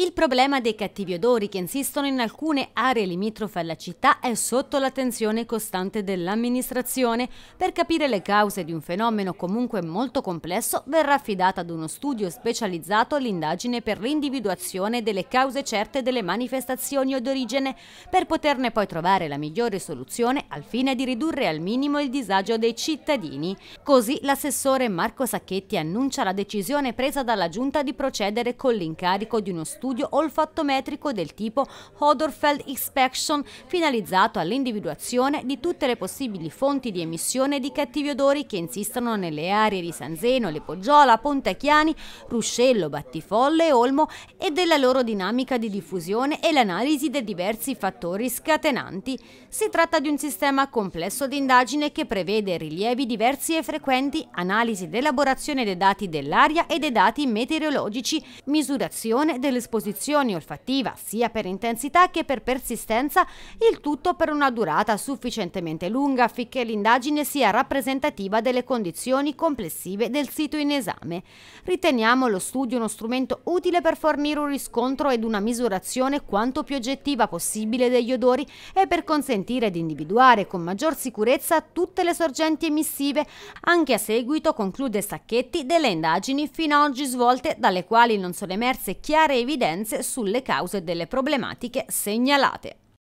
Il problema dei cattivi odori che insistono in alcune aree limitrofe alla città è sotto l'attenzione costante dell'amministrazione. Per capire le cause di un fenomeno comunque molto complesso verrà affidata ad uno studio specializzato l'indagine per l'individuazione delle cause certe delle manifestazioni odorigene per poterne poi trovare la migliore soluzione al fine di ridurre al minimo il disagio dei cittadini. Così l'assessore Marco Sacchetti annuncia la decisione presa dalla Giunta di procedere con l'incarico di uno studio studio olfattometrico del tipo Hodorfeld Inspection finalizzato all'individuazione di tutte le possibili fonti di emissione di cattivi odori che insistono nelle aree di San Zeno, Le Poggiola, Pontechiani, Ruscello, Battifolle e Olmo e della loro dinamica di diffusione e l'analisi dei diversi fattori scatenanti. Si tratta di un sistema complesso di indagine che prevede rilievi diversi e frequenti, analisi ed elaborazione dei dati dell'aria e dei dati meteorologici, misurazione dell'esposizione esposizione olfattiva sia per intensità che per persistenza, il tutto per una durata sufficientemente lunga affinché l'indagine sia rappresentativa delle condizioni complessive del sito in esame. Riteniamo lo studio uno strumento utile per fornire un riscontro ed una misurazione quanto più oggettiva possibile degli odori e per consentire di individuare con maggior sicurezza tutte le sorgenti emissive, anche a seguito conclude Sacchetti delle indagini fino ad oggi svolte dalle quali non sono emerse chiare evidenze competenze sulle cause delle problematiche segnalate.